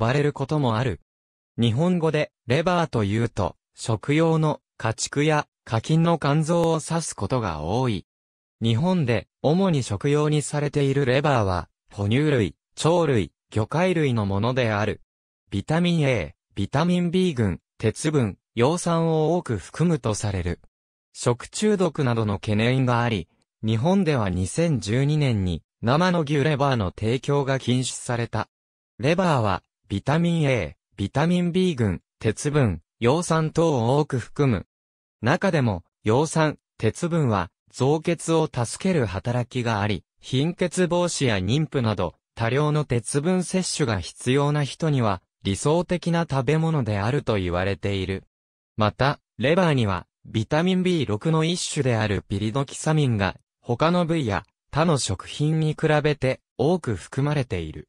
ばれることもある。日本語で、レバーというと、食用の家畜や課金の肝臓を指すことが多い。日本で、主に食用にされているレバーは、哺乳類、鳥類、魚介類のものである。ビタミン A、ビタミン B 群、鉄分、葉酸を多く含むとされる。食中毒などの懸念があり、日本では2012年に生の牛レバーの提供が禁止された。レバーはビタミン A、ビタミン B 群、鉄分、葉酸等を多く含む。中でも、葉酸、鉄分は、増血を助ける働きがあり、貧血防止や妊婦など、多量の鉄分摂取が必要な人には、理想的な食べ物であると言われている。また、レバーには、ビタミン B6 の一種であるピリドキサミンが、他の部位や他の食品に比べて多く含まれている。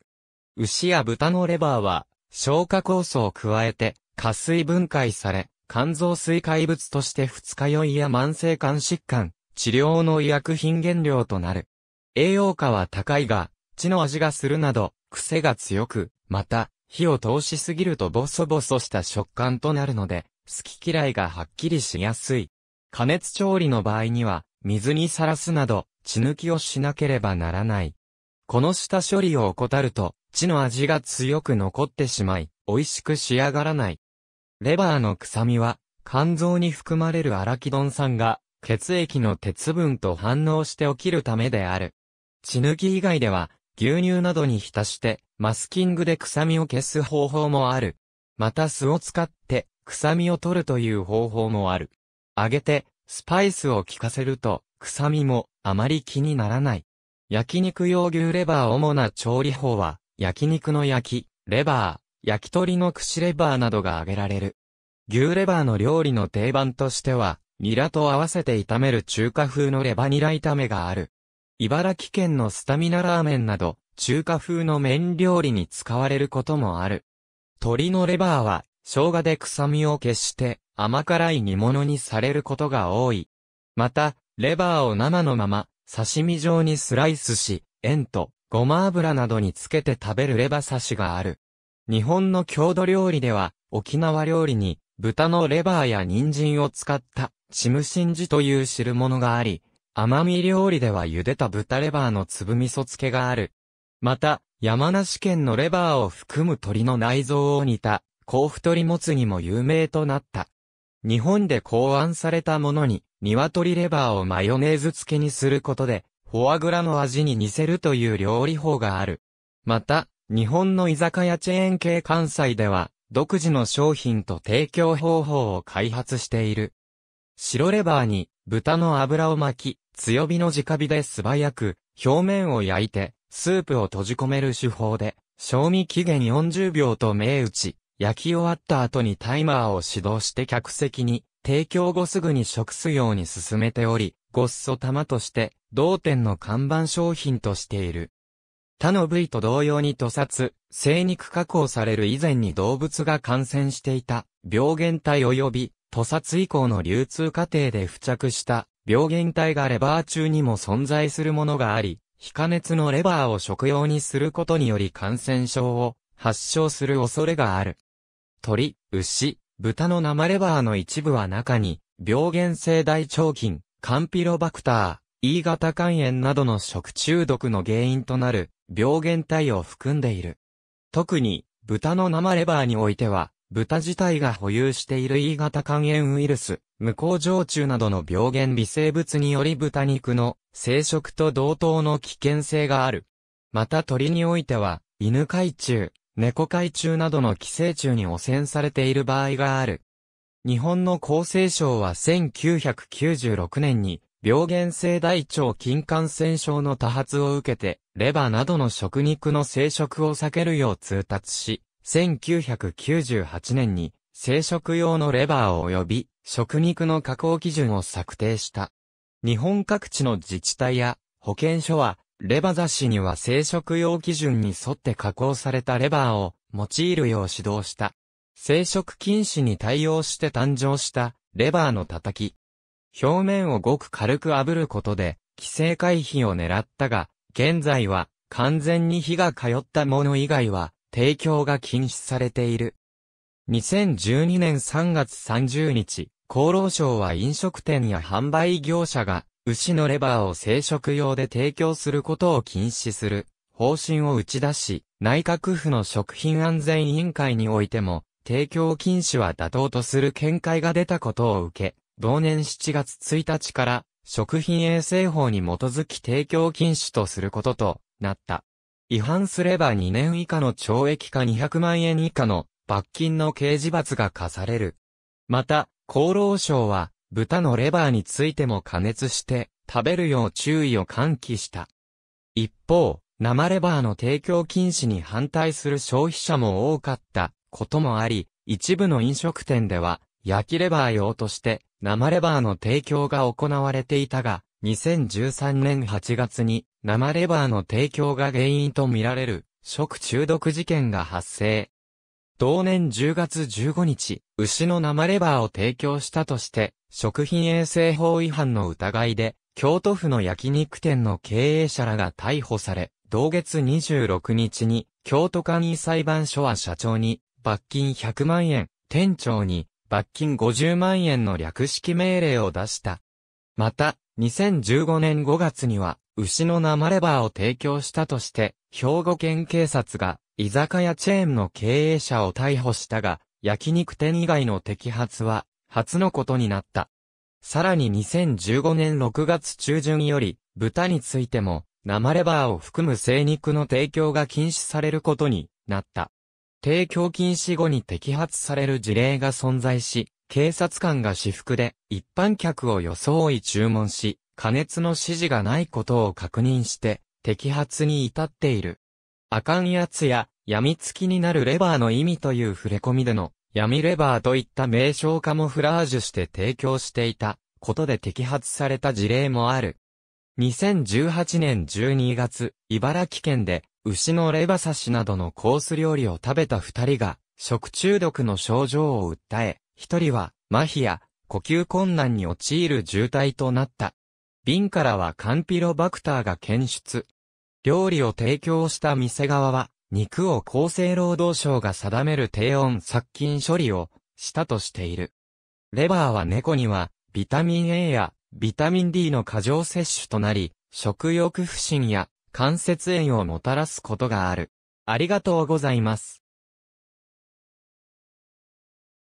牛や豚のレバーは、消化酵素を加えて、加水分解され、肝臓水解物として二日酔いや慢性肝疾患、治療の医薬品原料となる。栄養価は高いが、血の味がするなど、癖が強く、また、火を通しすぎるとボソボソした食感となるので、好き嫌いがはっきりしやすい。加熱調理の場合には、水にさらすなど、血抜きをしなければならない。この下処理を怠ると、血の味が強く残ってしまい、美味しく仕上がらない。レバーの臭みは、肝臓に含まれるアラキドン酸が、血液の鉄分と反応して起きるためである。血抜き以外では、牛乳などに浸して、マスキングで臭みを消す方法もある。また酢を使って、臭みを取るという方法もある。揚げて、スパイスを効かせると、臭みもあまり気にならない。焼肉用牛レバー主な調理法は、焼肉の焼き、レバー、焼き鳥の串レバーなどが挙げられる。牛レバーの料理の定番としては、ニラと合わせて炒める中華風のレバニラ炒めがある。茨城県のスタミナラーメンなど、中華風の麺料理に使われることもある。鶏のレバーは、生姜で臭みを消して甘辛い煮物にされることが多い。また、レバーを生のまま、刺身状にスライスし、塩とごま油などにつけて食べるレバ刺しがある。日本の郷土料理では、沖縄料理に、豚のレバーや人参を使った、チムシンジという汁物があり、奄美料理では茹でた豚レバーの粒味噌漬けがある。また、山梨県のレバーを含む鳥の内臓を煮た、甲府鳥もつ煮も有名となった。日本で考案されたものに、鶏レバーをマヨネーズ漬けにすることで、フォアグラの味に似せるという料理法がある。また、日本の居酒屋チェーン系関西では、独自の商品と提供方法を開発している。白レバーに豚の油を巻き、強火の直火で素早く表面を焼いて、スープを閉じ込める手法で、賞味期限40秒と銘打ち、焼き終わった後にタイマーを指導して客席に提供後すぐに食すように進めており、ごっそ玉として、同店の看板商品としている。他の部位と同様に屠殺、生肉加工される以前に動物が感染していた、病原体及び、屠殺以降の流通過程で付着した、病原体がレバー中にも存在するものがあり、非加熱のレバーを食用にすることにより感染症を発症する恐れがある。鳥、牛、豚の生レバーの一部は中に、病原性大腸菌、カンピロバクター、E 型肝炎などの食中毒の原因となる病原体を含んでいる。特に、豚の生レバーにおいては、豚自体が保有している E 型肝炎ウイルス、無効常駐などの病原微生物により豚肉の生殖と同等の危険性がある。また鳥においては、犬海中、猫海中などの寄生虫に汚染されている場合がある。日本の厚生省は1996年に、病原性大腸菌感染症の多発を受けて、レバーなどの食肉の生殖を避けるよう通達し、1998年に生殖用のレバーを及び、食肉の加工基準を策定した。日本各地の自治体や保健所はレバ雑誌には生殖用基準に沿って加工されたレバーを用いるよう指導した。生殖禁止に対応して誕生したレバーの叩き。表面をごく軽く炙ることで規制回避を狙ったが、現在は完全に火が通ったもの以外は提供が禁止されている。2012年3月30日、厚労省は飲食店や販売業者が牛のレバーを生殖用で提供することを禁止する方針を打ち出し、内閣府の食品安全委員会においても、提供禁止は妥当とする見解が出たことを受け、同年7月1日から、食品衛生法に基づき提供禁止とすることとなった。違反すれば2年以下の懲役か200万円以下の罰金の刑事罰が課される。また、厚労省は、豚のレバーについても加熱して、食べるよう注意を喚起した。一方、生レバーの提供禁止に反対する消費者も多かったこともあり、一部の飲食店では、焼きレバー用として、生レバーの提供が行われていたが、2013年8月に、生レバーの提供が原因とみられる、食中毒事件が発生。同年10月15日、牛の生レバーを提供したとして、食品衛生法違反の疑いで、京都府の焼肉店の経営者らが逮捕され、同月26日に、京都簡易裁判所は社長に、罰金100万円、店長に、罰金50万円の略式命令を出した。また、2015年5月には、牛の生レバーを提供したとして、兵庫県警察が、居酒屋チェーンの経営者を逮捕したが、焼肉店以外の摘発は、初のことになった。さらに2015年6月中旬より、豚についても、生レバーを含む生肉の提供が禁止されることになった。提供禁止後に摘発される事例が存在し、警察官が私服で一般客を装い注文し、加熱の指示がないことを確認して、摘発に至っている。かんやつや、闇付きになるレバーの意味という触れ込みでの、闇レバーといった名称カモフラージュして提供していた、ことで摘発された事例もある。2018年12月、茨城県で、牛のレバ刺しなどのコース料理を食べた二人が、食中毒の症状を訴え、一人は、麻痺や、呼吸困難に陥る重体となった。瓶からはカンピロバクターが検出。料理を提供した店側は、肉を厚生労働省が定める低温殺菌処理をしたとしている。レバーは猫にはビタミン A やビタミン D の過剰摂取となり、食欲不振や関節炎をもたらすことがある。ありがとうございます。